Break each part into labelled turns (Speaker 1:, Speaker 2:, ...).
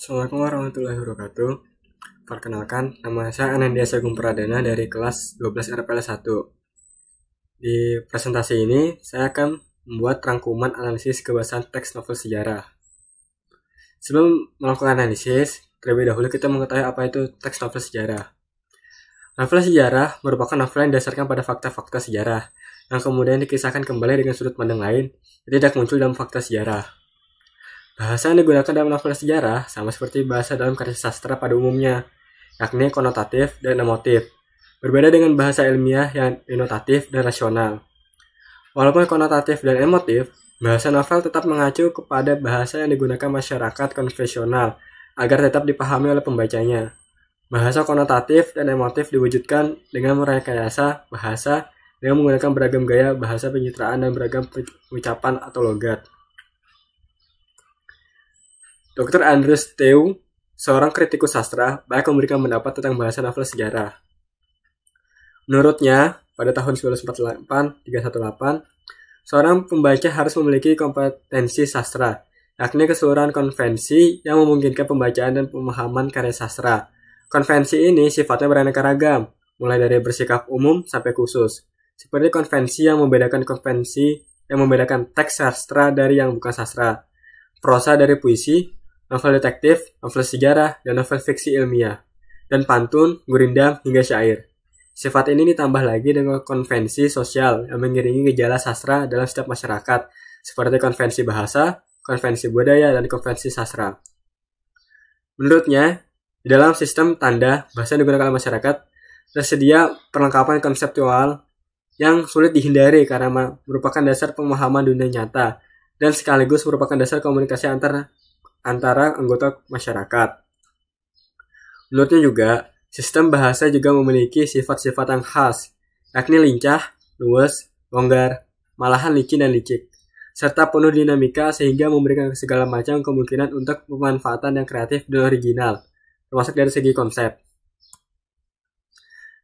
Speaker 1: Assalamualaikum warahmatullahi wabarakatuh. Perkenalkan, nama saya Anandia Sagung Pradana dari kelas 12 RPL 1. Di presentasi ini, saya akan membuat rangkuman analisis kebahasan teks novel sejarah. Sebelum melakukan analisis, terlebih dahulu kita mengetahui apa itu teks novel sejarah. Novel sejarah merupakan novel yang dasarkan pada fakta-fakta sejarah, yang kemudian dikisahkan kembali dengan sudut pandang lain, yang tidak muncul dalam fakta sejarah. Bahasa yang digunakan dalam novel sejarah sama seperti bahasa dalam karya sastra pada umumnya, yakni konotatif dan emotif. Berbeda dengan bahasa ilmiah yang inotatif dan rasional. Walaupun konotatif dan emotif, bahasa novel tetap mengacu kepada bahasa yang digunakan masyarakat konvensional agar tetap dipahami oleh pembacanya. Bahasa konotatif dan emotif diwujudkan dengan merekayasa bahasa dengan menggunakan beragam gaya bahasa penyitraan dan beragam ucapan atau logat. Dr. Andres Teu, seorang kritikus sastra, banyak memberikan pendapat tentang bahasa novel sejarah. Menurutnya, pada tahun 1948-318, seorang pembaca harus memiliki kompetensi sastra, yakni keseluruhan konvensi yang memungkinkan pembacaan dan pemahaman karya sastra. Konvensi ini sifatnya beraneka ragam, mulai dari bersikap umum sampai khusus, seperti konvensi yang membedakan konvensi yang membedakan teks sastra dari yang bukan sastra, prosa dari puisi, novel detektif, novel sejarah, dan novel fiksi ilmiah, dan pantun, gurindam, hingga syair. Sifat ini ditambah lagi dengan konvensi sosial yang mengiringi gejala sastra dalam setiap masyarakat, seperti konvensi bahasa, konvensi budaya, dan konvensi sastra. Menurutnya, di dalam sistem tanda bahasa yang digunakan masyarakat, tersedia perlengkapan konseptual yang sulit dihindari karena merupakan dasar pemahaman dunia nyata dan sekaligus merupakan dasar komunikasi antar antara anggota masyarakat. Menurutnya juga, sistem bahasa juga memiliki sifat-sifat yang khas, yakni lincah, luwes, longgar, malahan licin dan licik, serta penuh dinamika sehingga memberikan segala macam kemungkinan untuk pemanfaatan yang kreatif dan original, termasuk dari segi konsep.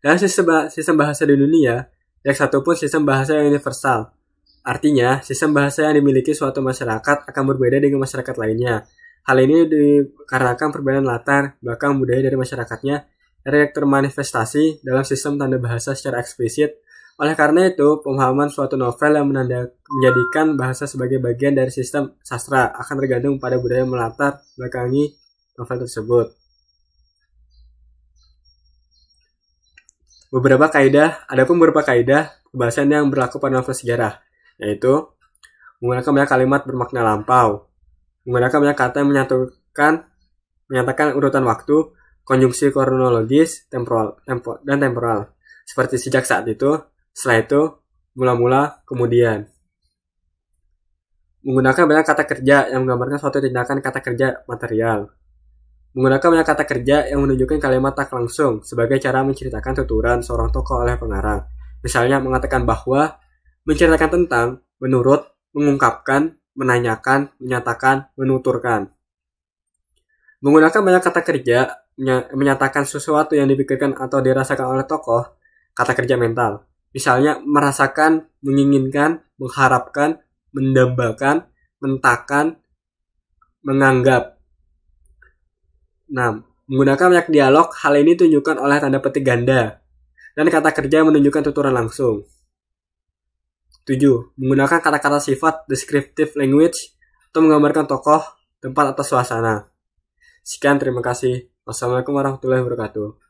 Speaker 1: Dan sistem, bahasa di dunia, tidak satu pun sistem bahasa yang universal. Artinya, sistem bahasa yang dimiliki suatu masyarakat akan berbeda dengan masyarakat lainnya, Hal ini dikarenakan perbedaan latar belakang budaya dari masyarakatnya yang termanifestasi dalam sistem tanda bahasa secara eksplisit. Oleh karena itu, pemahaman suatu novel yang menanda, menjadikan bahasa sebagai bagian dari sistem sastra akan tergantung pada budaya melatar belakangi novel tersebut. Beberapa kaidah, ada pun beberapa kaidah kebahasan yang berlaku pada novel sejarah, yaitu menggunakan banyak kalimat bermakna lampau, menggunakan banyak kata yang menyatukan menyatakan urutan waktu, konjungsi kronologis, temporal, tempo, dan temporal. Seperti sejak saat itu, setelah itu, mula-mula, kemudian. Menggunakan banyak kata kerja yang menggambarkan suatu tindakan kata kerja material. Menggunakan banyak kata kerja yang menunjukkan kalimat tak langsung sebagai cara menceritakan tuturan seorang tokoh oleh pengarang. Misalnya mengatakan bahwa, menceritakan tentang, menurut, mengungkapkan, menanyakan, menyatakan, menuturkan. Menggunakan banyak kata kerja, menyatakan sesuatu yang dipikirkan atau dirasakan oleh tokoh, kata kerja mental. Misalnya merasakan, menginginkan, mengharapkan, mendambakan, mentakan, menganggap. 6. Menggunakan banyak dialog, hal ini tunjukkan oleh tanda petik ganda. Dan kata kerja menunjukkan tuturan langsung. 7. Menggunakan kata-kata sifat descriptive language untuk menggambarkan tokoh, tempat, atau suasana. Sekian, terima kasih. Wassalamualaikum warahmatullahi wabarakatuh.